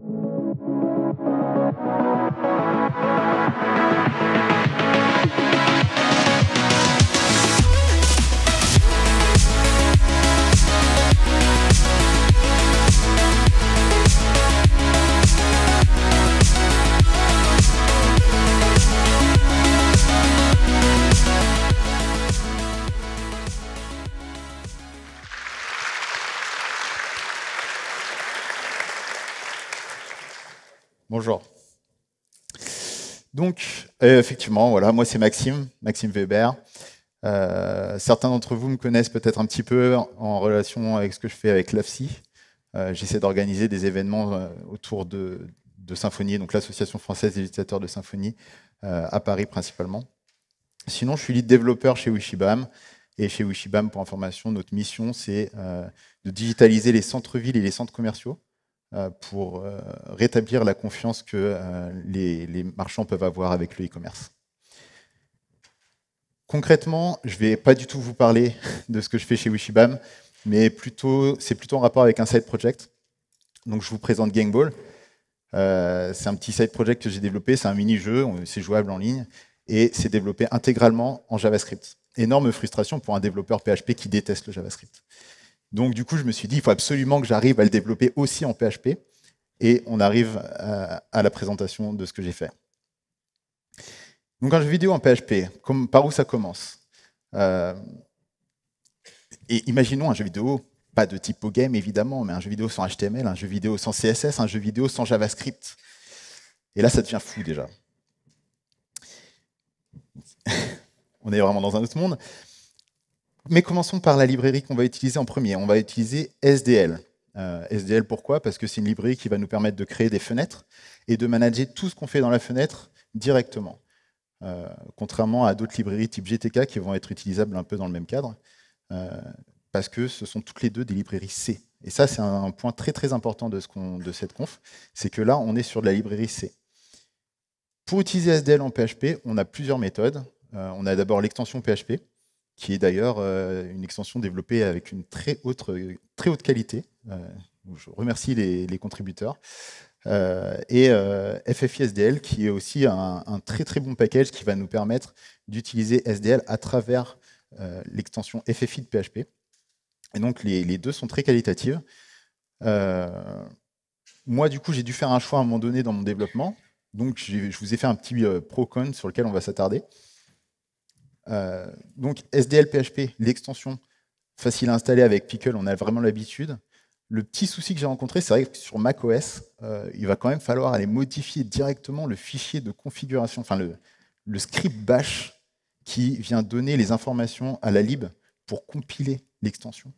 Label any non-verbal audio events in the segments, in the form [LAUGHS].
thank you donc, euh, effectivement, voilà, moi c'est Maxime, Maxime Weber. Euh, certains d'entre vous me connaissent peut-être un petit peu en relation avec ce que je fais avec l'AFSI. Euh, j'essaie d'organiser des événements autour de, de Symphonie, donc l'Association française des utilisateurs de Symphonie, à Paris principalement. Sinon, je suis lead développeur chez Wishibam. Et chez Wishibam, pour information, notre mission, c'est de digitaliser les centres-villes et les centres commerciaux. Euh, pour euh, rétablir la confiance que euh, les, marchands peuvent avoir avec le e-commerce. Concrètement, je ne vais pas du tout vous parler de ce que je fais chez Wishibam, mais plutôt, c'est plutôt en rapport avec un side project. Donc, je vous présente Gangball. Euh, c'est un petit side project que j'ai développé, c'est un mini-jeu, c'est jouable en ligne, et c'est développé intégralement en JavaScript. Énorme frustration pour un développeur PHP qui déteste le JavaScript. Donc du coup, je me suis dit, il faut absolument que j'arrive à le développer aussi en PHP. Et on arrive à, la présentation de ce que j'ai fait. Donc un jeu vidéo en PHP, par où ça commence euh, Et imaginons un jeu vidéo, pas de type au game évidemment, mais un jeu vidéo sans HTML, un jeu vidéo sans CSS, un jeu vidéo sans JavaScript. Et là, ça devient fou déjà. [LAUGHS] on est vraiment dans un autre monde. Mais commençons par la librairie qu'on va utiliser en premier. On va utiliser SDL. Euh, SDL pourquoi Parce que c'est une librairie qui va nous permettre de créer des fenêtres et de manager tout ce qu'on fait dans la fenêtre directement. Euh, contrairement à d'autres librairies type GTK qui vont être utilisables un peu dans le même cadre, euh, parce que ce sont toutes les deux des librairies C. Et ça, c'est un point très très important de, ce de cette conf, c'est que là, on est sur de la librairie C. Pour utiliser SDL en PHP, on a plusieurs méthodes. on a d'abord l'extension PHP, qui est d'ailleurs euh, une extension développée avec une très haute, euh, très haute qualité. Euh, je remercie les, contributeurs. et FFI SDL, qui est aussi un, très très bon package qui va nous permettre d'utiliser SDL à travers l'extension FFI de PHP. Et donc les, les deux sont très qualitatives. moi du coup j'ai dû faire un choix à un moment donné dans mon développement. Donc je vous ai fait un petit pro-con sur lequel on va s'attarder. Euh, donc SDL PHP, l'extension facile à installer avec Pickle, on a vraiment l'habitude. Le petit souci que j'ai rencontré, c'est vrai que sur macOS, os euh, il va quand même falloir aller modifier directement le fichier de configuration, enfin le, script bash qui vient donner les informations à la lib pour compiler l'extension.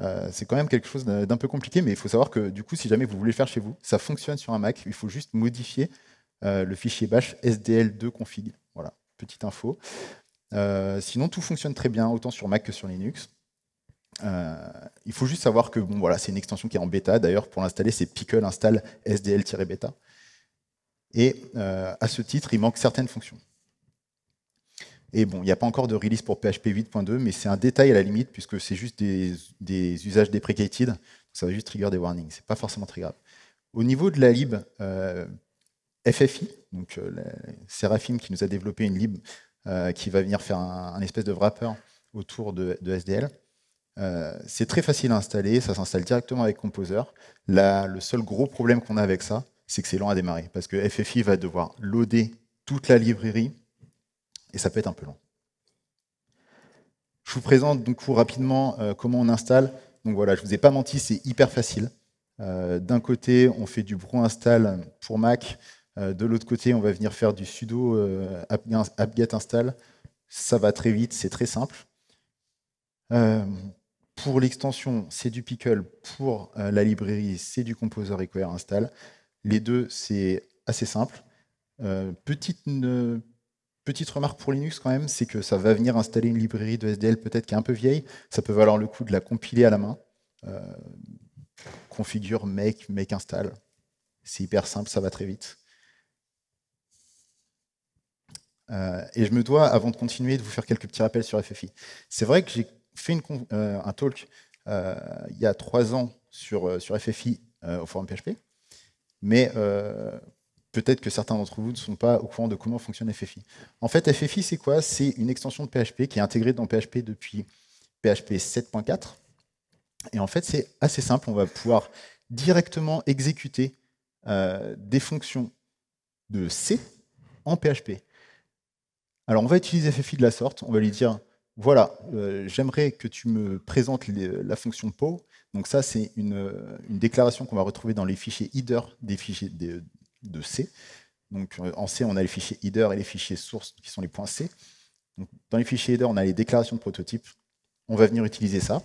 Euh, c'est quand même quelque chose d'un peu compliqué, mais il faut savoir que du coup, si jamais vous voulez le faire chez vous, ça fonctionne sur un Mac, il faut juste modifier le fichier bash sdl2config. Voilà, petite info. Euh, sinon, tout fonctionne très bien, autant sur Mac que sur Linux. Euh, il faut juste savoir que bon, voilà, c'est une extension qui est en bêta. D'ailleurs, pour l'installer, c'est pickle install sdl-beta. Et euh, à ce titre, il manque certaines fonctions. Et bon, il n'y a pas encore de release pour PHP 8.2, mais c'est un détail à la limite, puisque c'est juste des, usages deprecated. Ça va juste trigger des warnings. C'est pas forcément très grave. Au niveau de la lib FFI, donc qui nous a développé une lib euh, qui va venir faire un, espèce de wrapper autour de, SDL. Euh, c'est très facile à installer, ça s'installe directement avec Composer. le seul gros problème qu'on a avec ça, c'est que c'est lent à démarrer, parce que FFI va devoir loader toute la librairie, et ça peut être un peu long. Je vous présente donc rapidement euh, comment on installe. Donc voilà, je ne vous ai pas menti, c'est hyper facile. D'un côté, on fait du brew install pour Mac, euh, de l'autre côté, on va venir faire du sudo euh, apt-get install. Ça va très vite, c'est très simple. Euh, pour l'extension, c'est du pickle. Pour la librairie, c'est du composer require install. Les deux, c'est assez simple. petite, petite remarque pour Linux quand même, c'est que ça va venir installer une librairie de SDL peut-être qui est un peu vieille. Ça peut valoir le coup de la compiler à la main. configure make, make install. C'est hyper simple, ça va très vite. Euh, et je me dois, avant de continuer, de vous faire quelques petits rappels sur FFI. C'est vrai que j'ai fait euh, un talk euh, il y a trois ans sur, sur FFI au forum PHP, mais peut-être que certains d'entre vous ne sont pas au courant de comment fonctionne FFI. En fait, FFI, c'est quoi C'est une extension de PHP qui est intégrée dans PHP depuis PHP 7.4. Et en fait, c'est assez simple, on va pouvoir directement exécuter des fonctions de C en PHP. Alors on va utiliser FFI de la sorte, on va lui dire, voilà, euh, j'aimerais que tu me présentes la fonction PO. Donc ça, c'est euh, une, déclaration qu'on va retrouver dans les fichiers header des fichiers euh, de, C. Donc en C, on a les fichiers header et les fichiers source qui sont les points C. dans les fichiers header, on a les déclarations de prototype. On va venir utiliser ça.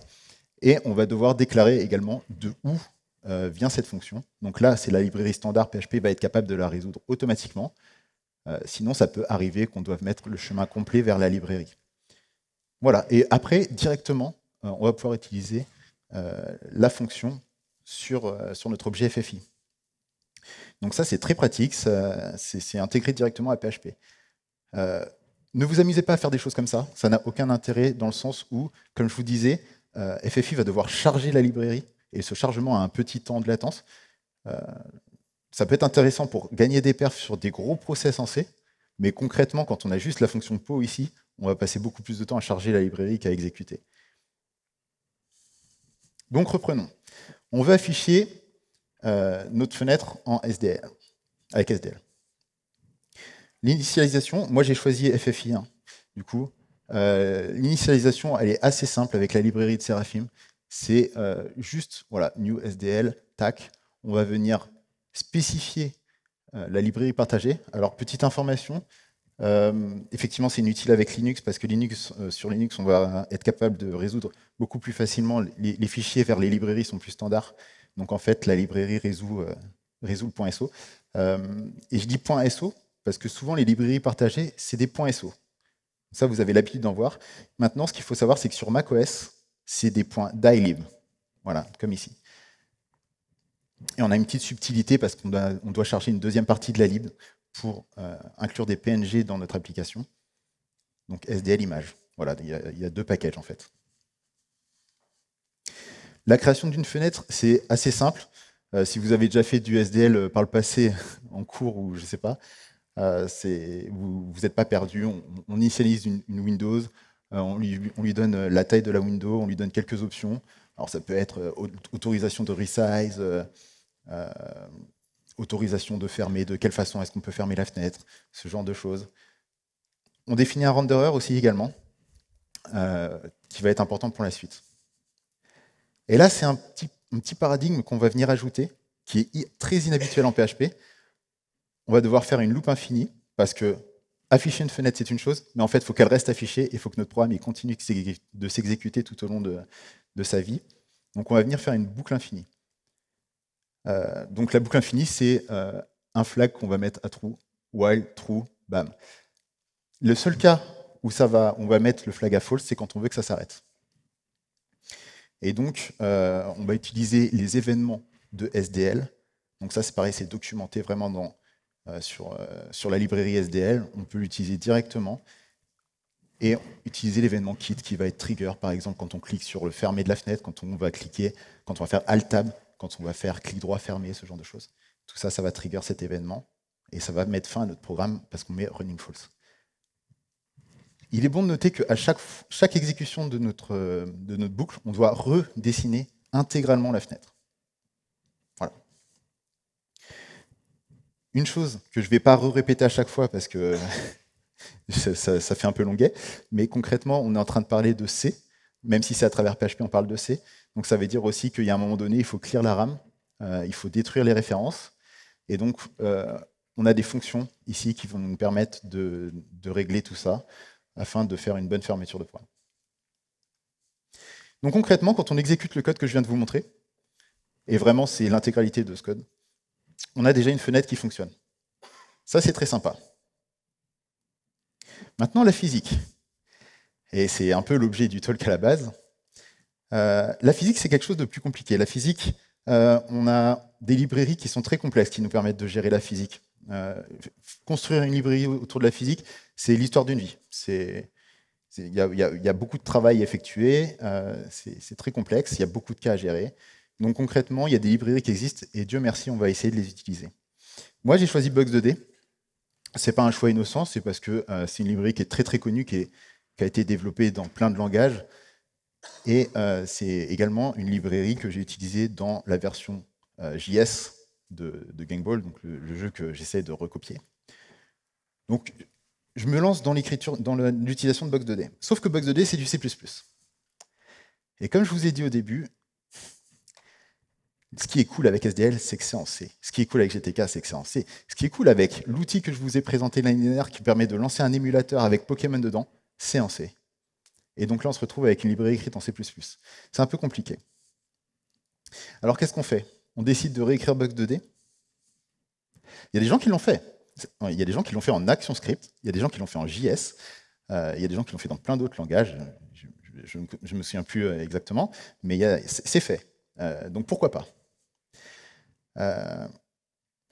Et on va devoir déclarer également de où vient cette fonction. Donc là, c'est la librairie standard PHP va être capable de la résoudre automatiquement. Euh, sinon, ça peut arriver qu'on doive mettre le chemin complet vers la librairie. Voilà. Et après, directement, euh, on va pouvoir utiliser euh, la fonction sur, sur notre objet FFI. Donc ça, c'est très pratique, c'est intégré directement à PHP. ne vous amusez pas à faire des choses comme ça, ça n'a aucun intérêt dans le sens où, comme je vous disais, FFI va devoir charger la librairie, et ce chargement a un petit temps de latence ça peut être intéressant pour gagner des perfs sur des gros process en C, mais concrètement, quand on a juste la fonction PO ici, on va passer beaucoup plus de temps à charger la librairie qu'à exécuter. Donc reprenons. On veut afficher euh, notre fenêtre en SDL, avec SDL. L'initialisation, moi j'ai choisi ffi hein. Du coup, euh, l'initialisation, elle est assez simple avec la librairie de Seraphim. C'est euh, juste, voilà, new SDL, tac. On va venir spécifier euh, la librairie partagée. Alors, petite information, euh, effectivement, c'est inutile avec Linux parce que Linux, euh, sur Linux, on va être capable de résoudre beaucoup plus facilement. Les, fichiers vers les librairies sont plus standards. Donc en fait, la librairie résout, et je dis .so parce que souvent, les librairies partagées, c'est des .so. Ça, vous avez l'habitude d'en voir. Maintenant, ce qu'il faut savoir, c'est que sur macOS, c'est des points .dylib. Voilà, comme ici. Et on a une petite subtilité parce qu'on doit, on charger une deuxième partie de la lib pour euh, inclure des PNG dans notre application. Donc SDL image. Voilà, il y, a, deux packages en fait. La création d'une fenêtre, c'est assez simple. Euh, si vous avez déjà fait du SDL euh, par le passé [LAUGHS] en cours ou je ne sais pas, vous n'êtes pas perdu. On, initialise une, Windows, on lui, on, lui, donne la taille de la window, on lui donne quelques options, alors ça peut être euh, autorisation de resize, euh, euh, autorisation de fermer, de quelle façon est-ce qu'on peut fermer la fenêtre, ce genre de choses. On définit un renderer aussi également, qui va être important pour la suite. Et là, c'est un petit, un petit paradigme qu'on va venir ajouter, qui est très inhabituel en PHP. On va devoir faire une loupe infinie, parce que afficher une fenêtre, c'est une chose, mais en fait, il faut qu'elle reste affichée et il faut que notre programme continue de s'exécuter tout au long de, sa vie. Donc, on va venir faire une boucle infinie. Euh, donc, la boucle infinie, c'est euh, un flag qu'on va mettre à true, while, true, bam. Le seul cas où on va mettre le flag à false, c'est quand on veut que ça s'arrête. Et donc, euh, on va utiliser les événements de SDL. Donc ça, c'est pareil, c'est documenté vraiment dans euh, euh, sur, la librairie SDL, on peut l'utiliser directement et utiliser l'événement kit qui va être trigger, par exemple, quand on clique sur le fermer de la fenêtre, quand on va cliquer, quand on va faire Alt-Tab, quand on va faire clic droit fermer, ce genre de choses. Tout ça, ça va trigger cet événement et ça va mettre fin à notre programme parce qu'on met running false. Il est bon de noter qu'à chaque, chaque exécution de notre, euh, de notre boucle, on doit redessiner intégralement la fenêtre. une chose que je ne vais pas répéter à chaque fois parce que [LAUGHS] ça, fait un peu longuet, mais concrètement, on est en train de parler de C, même si c'est à travers PHP, on parle de C. Donc ça veut dire aussi qu'il y a un moment donné, il faut clear la RAM, euh, il faut détruire les références. Et donc, euh, on a des fonctions ici qui vont nous permettre de, régler tout ça afin de faire une bonne fermeture de programme. Donc concrètement, quand on exécute le code que je viens de vous montrer, et vraiment c'est l'intégralité de ce code, on a déjà une fenêtre qui fonctionne. Ça, c'est très sympa. Maintenant, la physique. Et c'est un peu l'objet du talk à la base. Euh, la physique, c'est quelque chose de plus compliqué. La physique, euh, on a des librairies qui sont très complexes, qui nous permettent de gérer la physique. Euh, construire une librairie autour de la physique, c'est l'histoire d'une vie. Il y, y, a beaucoup de travail effectué, c'est très complexe, il y a beaucoup de cas à gérer. Donc concrètement, il y a des librairies qui existent et Dieu merci, on va essayer de les utiliser. Moi, j'ai choisi Bugs2D. C'est pas un choix innocent, c'est parce que euh, c'est une librairie qui est très très connue, qui, a été développée dans plein de langages. Et euh, c'est également une librairie que j'ai utilisée dans la version euh, JS de, de Ball, donc le, jeu que j'essaie de recopier. Donc je me lance dans l'écriture, dans l'utilisation de Bugs2D. Sauf que Bugs2D, c'est du C++. Et comme je vous ai dit au début, ce qui est cool avec SDL, c'est que c'est en C. Ce qui est cool avec GTK, c'est que c'est en C. Ce qui est cool avec l'outil que je vous ai présenté l'année dernière qui permet de lancer un émulateur avec Pokémon dedans, c'est en C. Et donc là, on se retrouve avec une librairie écrite en C++. C'est un peu compliqué. Alors qu'est-ce qu'on fait On décide de réécrire Bug 2D. Il y a des gens qui l'ont fait. Il y a des gens qui l'ont fait en ActionScript, il y a des gens qui l'ont fait en JS, euh, il y a des gens qui l'ont fait dans plein d'autres langages. Je ne me souviens plus euh, exactement, mais c'est fait. Euh, donc pourquoi pas on euh,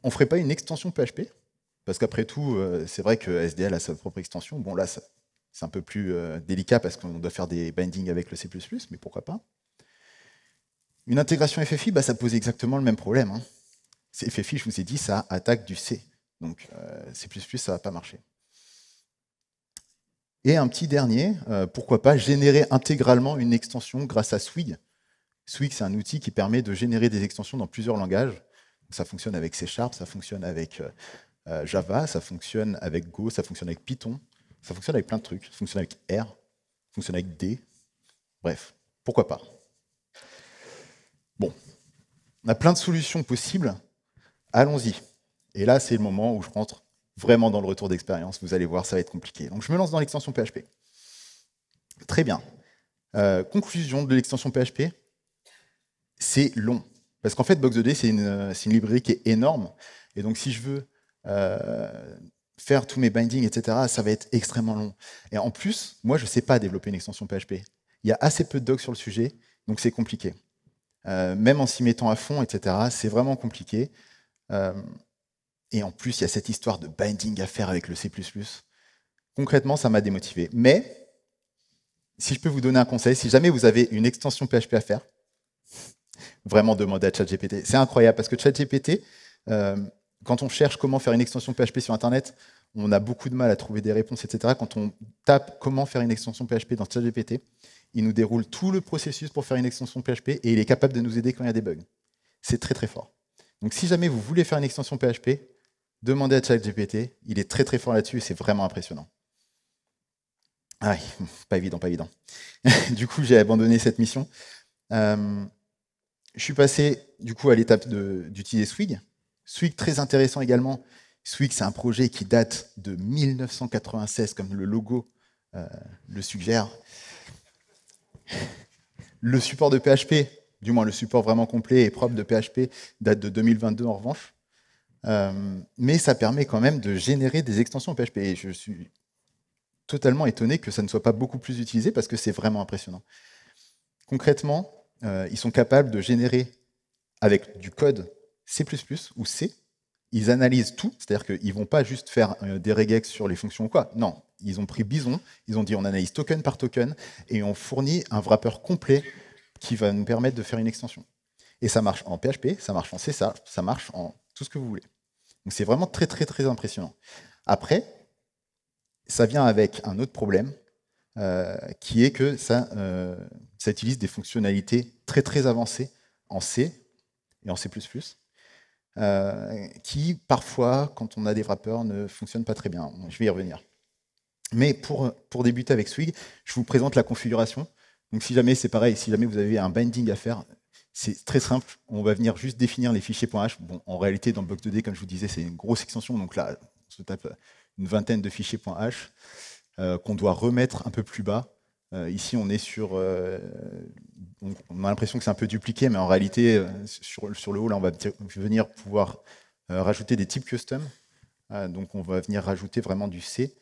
on ferait pas une extension PHP Parce qu'après tout, euh, c'est vrai que SDL a sa propre extension. Bon, là, c'est un peu plus euh, délicat parce qu'on doit faire des bindings avec le C++, mais pourquoi pas Une intégration FFI, bah, ça pose exactement le même problème. Hein. FFI, je vous ai dit, ça attaque du C. Donc C++, ça va pas marcher. Et un petit dernier, pourquoi pas générer intégralement une extension grâce à Swig. Swig, c'est un outil qui permet de générer des extensions dans plusieurs langages. Ça fonctionne avec C Sharp, ça fonctionne avec euh, euh, Java, ça fonctionne avec Go, ça fonctionne avec Python, ça fonctionne avec plein de trucs. Ça fonctionne avec R, ça fonctionne avec D. Bref, pourquoi pas Bon, on a plein de solutions possibles. Allons-y. Et là, c'est le moment où je rentre vraiment dans le retour d'expérience. Vous allez voir, ça va être compliqué. Donc, je me lance dans l'extension PHP. Très bien. Euh, conclusion de l'extension PHP, c'est long. Parce qu'en fait, Box2D, euh, c'est une, librairie qui est énorme. Et donc, si je veux euh, faire tous mes bindings, etc., ça va être extrêmement long. Et en plus, moi, je ne sais pas développer une extension PHP. Il y a assez peu de docs sur le sujet, donc c'est compliqué. Euh, même en s'y mettant à fond, etc., c'est vraiment compliqué. et en plus, il y a cette histoire de binding à faire avec le C++. Concrètement, ça m'a démotivé. Mais, si je peux vous donner un conseil, si jamais vous avez une extension PHP à faire, vraiment demander à ChatGPT. C'est incroyable parce que ChatGPT, euh, quand on cherche comment faire une extension PHP sur Internet, on a beaucoup de mal à trouver des réponses, etc. Quand on tape comment faire une extension PHP dans ChatGPT, il nous déroule tout le processus pour faire une extension PHP et il est capable de nous aider quand il y a des bugs. C'est très très fort. Donc si jamais vous voulez faire une extension PHP, demandez à ChatGPT. Il est très très fort là-dessus et c'est vraiment impressionnant. Ah, [LAUGHS] pas évident, pas évident. [LAUGHS] du coup, j'ai abandonné cette mission. Euh, je suis passé du coup à l'étape d'utiliser Swig. Swig très intéressant également. Swig c'est un projet qui date de 1996 comme le logo euh, le suggère. Le support de PHP, du moins le support vraiment complet et propre de PHP, date de 2022 en revanche. Euh, mais ça permet quand même de générer des extensions PHP. Et je suis totalement étonné que ça ne soit pas beaucoup plus utilisé parce que c'est vraiment impressionnant. Concrètement, euh, ils sont capables de générer avec du code C++ ou C. Ils analysent tout, c'est-à-dire qu'ils vont pas juste faire euh, des regex sur les fonctions ou quoi. Non, ils ont pris Bison, ils ont dit on analyse token par token et on fournit un wrapper complet qui va nous permettre de faire une extension. Et ça marche en PHP, ça marche en C, ça, ça marche en tout ce que vous voulez. Donc c'est vraiment très très très impressionnant. Après, ça vient avec un autre problème, euh, qui est que ça, euh, ça utilise des fonctionnalités très très avancées en C et en C++, euh, qui parfois, quand on a des wrappers, ne fonctionnent pas très bien. je vais y revenir. Mais pour, pour débuter avec Swig, je vous présente la configuration. Donc si jamais c'est pareil, si jamais vous avez un binding à faire, c'est très simple. On va venir juste définir les fichiers .h. Bon, en réalité, dans le bloc 2D, comme je vous disais, c'est une grosse extension. Donc là, on se tape une vingtaine de fichiers .h. Euh, qu'on doit remettre un peu plus bas. Euh, ici, on est sur. Euh, on, a l'impression que c'est un peu dupliqué, mais en réalité, sur, le haut, là, on va venir pouvoir rajouter des types custom. Ah, donc, on va venir rajouter vraiment du C,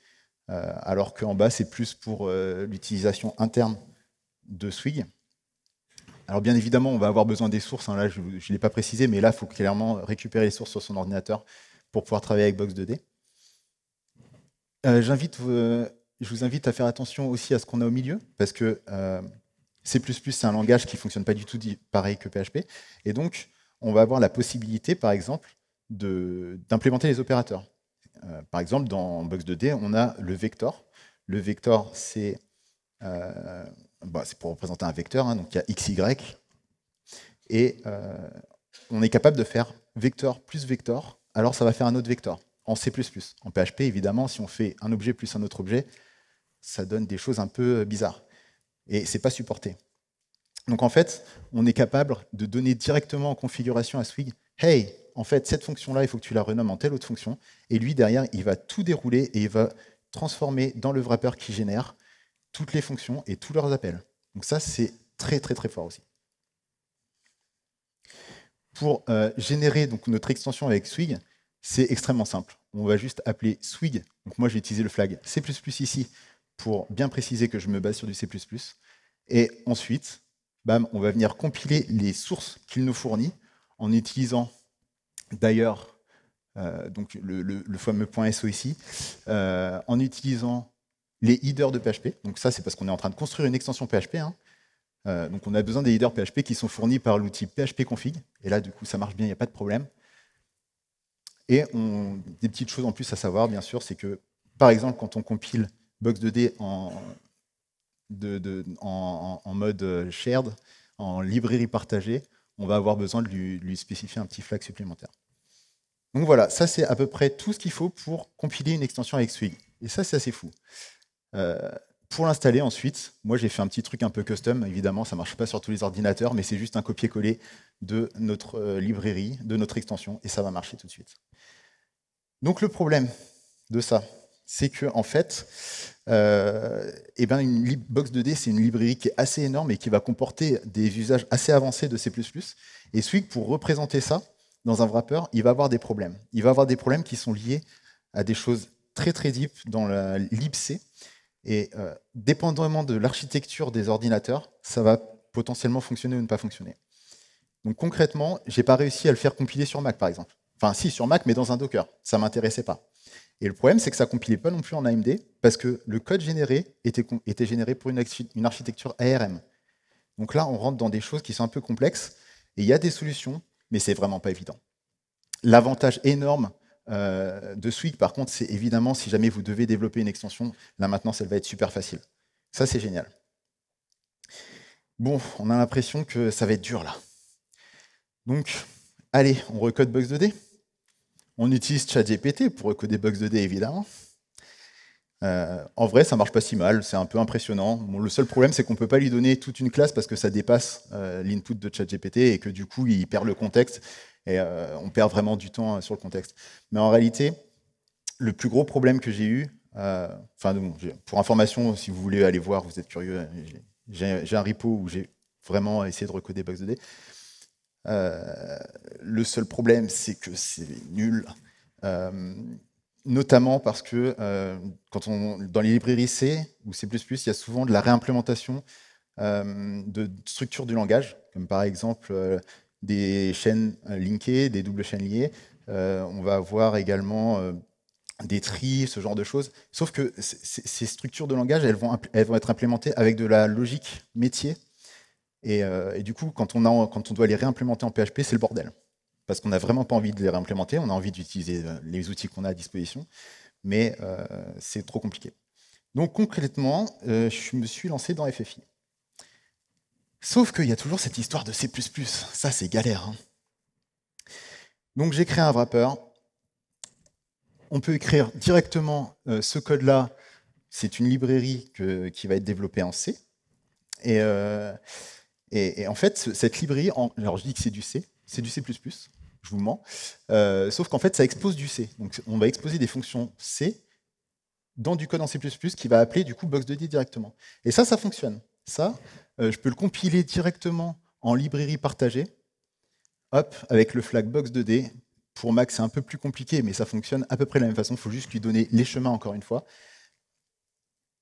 alors qu'en bas, c'est plus pour l'utilisation interne de Swig. Alors bien évidemment, on va avoir besoin des sources. Hein. là, je ne l'ai pas précisé, mais là, il faut clairement récupérer les sources sur son ordinateur pour pouvoir travailler avec Box 2D. J'invite je vous invite à faire attention aussi à ce qu'on a au milieu, parce que euh, C++, c'est un langage qui ne fonctionne pas du tout pareil que PHP. Et donc, on va avoir la possibilité, par exemple, d'implémenter les opérateurs. Euh, par exemple, dans Box2D, on a le vecteur, Le vecteur c'est euh, bah, pour représenter un vecteur, hein, donc il y a x, y. Et on est capable de faire vecteur plus vector, alors ça va faire un autre vecteur en C++. En PHP, évidemment, si on fait un objet plus un autre objet, ça donne des choses un peu euh, bizarres. Et c'est pas supporté. Donc en fait, on est capable de donner directement en configuration à Swig, hey, en fait, cette fonction-là, il faut que tu la renommes en telle autre fonction. Et lui, derrière, il va tout dérouler et il va transformer dans le wrapper qui génère toutes les fonctions et tous leurs appels. Donc ça, c'est très très très fort aussi. Pour euh, générer donc, notre extension avec Swig, c'est extrêmement simple. On va juste appeler Swig. Donc moi, j'ai utilisé le flag C++ ici pour bien préciser que je me base sur du C++. Et ensuite, on va venir compiler les sources qu'il nous fournit en utilisant d'ailleurs euh, le, le, fameux point SO ici, euh, en utilisant les headers de PHP. Donc ça, c'est parce qu'on est en train de construire une extension PHP. Hein. Euh, donc on a besoin des headers PHP qui sont fournis par l'outil PHP config. Et là, du coup, ça marche bien, il n'y a pas de problème. Et on, des petites choses en plus à savoir, bien sûr, c'est que, par exemple, quand on compile Box 2D en, en, mode euh, shared, en librairie partagée, on va avoir besoin de lui, spécifier un petit flag supplémentaire. Donc voilà, ça c'est à peu près tout ce qu'il faut pour compiler une extension avec Swig. Et ça c'est assez fou. Euh, pour l'installer ensuite, moi j'ai fait un petit truc un peu custom, évidemment ça ne marche pas sur tous les ordinateurs, mais c'est juste un copier-coller de notre euh, librairie, de notre extension, et ça va marcher tout de suite. Donc le problème de ça, c'est que en fait, euh, et eh ben une box 2D, c'est une librairie qui est assez énorme et qui va comporter des usages assez avancés de C++. Et Swig, pour représenter ça dans un wrapper, il va avoir des problèmes. Il va avoir des problèmes qui sont liés à des choses très très deep dans la libc. Et euh, dépendamment de l'architecture des ordinateurs, ça va potentiellement fonctionner ou ne pas fonctionner. Donc concrètement, j'ai pas réussi à le faire compiler sur Mac, par exemple. Enfin, si, sur Mac, mais dans un Docker. Ça m'intéressait pas. Et le problème, c'est que ça compilait pas non plus en AMD parce que le code généré était, était généré pour une, architecture ARM. Donc là, on rentre dans des choses qui sont un peu complexes et il y a des solutions, mais c'est vraiment pas évident. L'avantage énorme euh, de Swig, par contre, c'est évidemment si jamais vous devez développer une extension, là maintenant, elle va être super facile. Ça, c'est génial. Bon, on a l'impression que ça va être dur là. Donc, allez, on recode box 2D. On utilise ChatGPT pour recoder bugs 2D, évidemment. Euh, en vrai, ça marche pas si mal, c'est un peu impressionnant. le seul problème, c'est qu'on ne peut pas lui donner toute une classe parce que ça dépasse euh, l'input de ChatGPT et que du coup, il perd le contexte et euh, on perd vraiment du temps sur le contexte. Mais en réalité, le plus gros problème que j'ai eu, enfin, pour information, si vous voulez aller voir, vous êtes curieux, j'ai un repo où j'ai vraiment essayé de recoder bugs de d euh, le seul problème, c'est que c'est nul. Euh, notamment parce que euh, quand on, dans les librairies C ou C++, il y a souvent de la réimplémentation de structures du langage, comme par exemple des chaînes linkées, des doubles chaînes liées. on va avoir également des tris, ce genre de choses. Sauf que ces structures de langage, elles vont, elles vont, être implémentées avec de la logique métier euh, et, du coup, quand on, doit les réimplémenter en PHP, c'est le bordel. Parce qu'on n'a vraiment pas envie de les réimplémenter, on a envie d'utiliser euh, les outils qu'on a à disposition, mais euh, c'est trop compliqué. Donc concrètement, je me suis lancé dans FFI. Sauf qu'il y a toujours cette histoire de C++. Ça, c'est galère. Hein. Donc j'ai créé un wrapper. On peut écrire directement ce code-là. C'est une librairie qui va être développée en C. Et et, en fait, cette librairie, en, alors je dis que c'est du C, c'est du C++, je vous mens, euh, sauf qu'en fait, ça expose du C. Donc on va exposer des fonctions C dans du code en C++ qui va appeler du coup Box2D directement. Et ça, ça fonctionne. Ça, euh, je peux le compiler directement en librairie partagée, hop, avec le flag Box2D. Pour Mac, c'est un peu plus compliqué, mais ça fonctionne à peu près de la même façon. Il faut juste lui donner les chemins, encore une fois.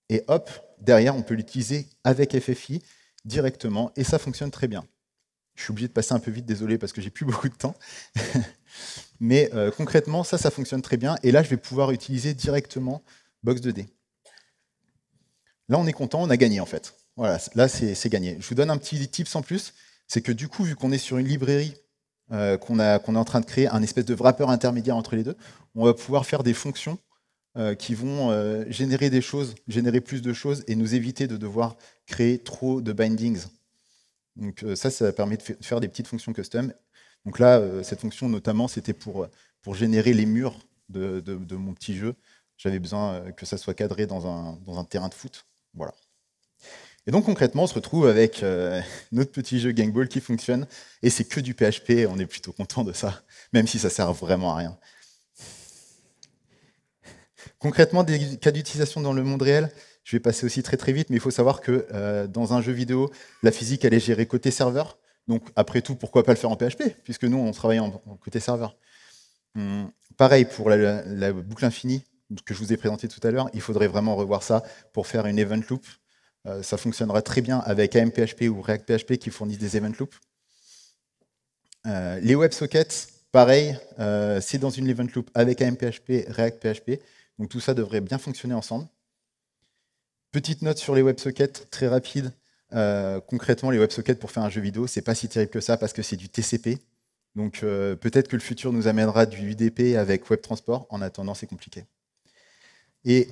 Et hop, derrière, on peut l'utiliser avec FFI directement et ça fonctionne très bien. Je suis obligé de passer un peu vite, désolé, parce que j'ai plus [LAUGHS] beaucoup de temps. Mais euh, concrètement, ça, ça fonctionne très bien. Et là, je vais pouvoir utiliser directement Box2D. Là, on est content, on a gagné en fait. Voilà, là, c'est gagné. Je vous donne un petit tips en plus. C'est que du coup, vu qu'on est sur une librairie euh, a qu'on est en train de créer, un espèce de wrapper intermédiaire entre les deux, on va pouvoir faire des fonctions euh, qui vont euh, générer des choses, générer plus de choses et nous éviter de devoir créer trop de bindings. Donc euh, ça, ça permet de, faire des petites fonctions custom. Donc là, cette fonction notamment, c'était pour, générer les murs de, mon petit jeu. J'avais besoin que ça soit cadré dans un, dans un, terrain de foot. Voilà. Et donc concrètement, on se retrouve avec [LAUGHS] notre petit jeu Gangball qui fonctionne, et c'est que du PHP, on est plutôt content de ça, même si ça sert vraiment à rien. Concrètement, des cas d'utilisation dans le monde réel, je vais passer aussi très très vite, mais il faut savoir que euh, dans un jeu vidéo, la physique, elle est gérée côté serveur. Donc après tout, pourquoi pas le faire en PHP, puisque nous, on travaille en, côté serveur. Hum, pareil pour la, boucle infinie que je vous ai présentée tout à l'heure, il faudrait vraiment revoir ça pour faire une event loop. Euh, ça fonctionnera très bien avec AMPHP ou ReactPHP qui fournissent des event loops. Euh, les WebSockets, pareil, c'est dans une event loop avec AMPHP, ReactPHP. Donc tout ça devrait bien fonctionner ensemble. Petite note sur les WebSockets, très rapide. Euh, concrètement, les WebSockets pour faire un jeu vidéo, c'est pas si terrible que ça parce que c'est du TCP. Donc euh, peut-être que le futur nous amènera du UDP avec WebTransport. En attendant, c'est compliqué. Et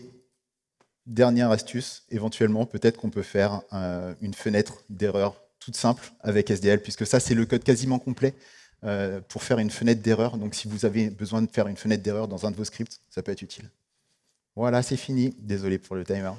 dernière astuce, éventuellement, peut-être qu'on peut faire euh, une fenêtre d'erreur toute simple avec SDL, puisque ça, c'est le code quasiment complet pour faire une fenêtre d'erreur. Donc si vous avez besoin de faire une fenêtre d'erreur dans un de vos scripts, ça peut être utile. Voilà, c'est fini. Désolé pour le timer.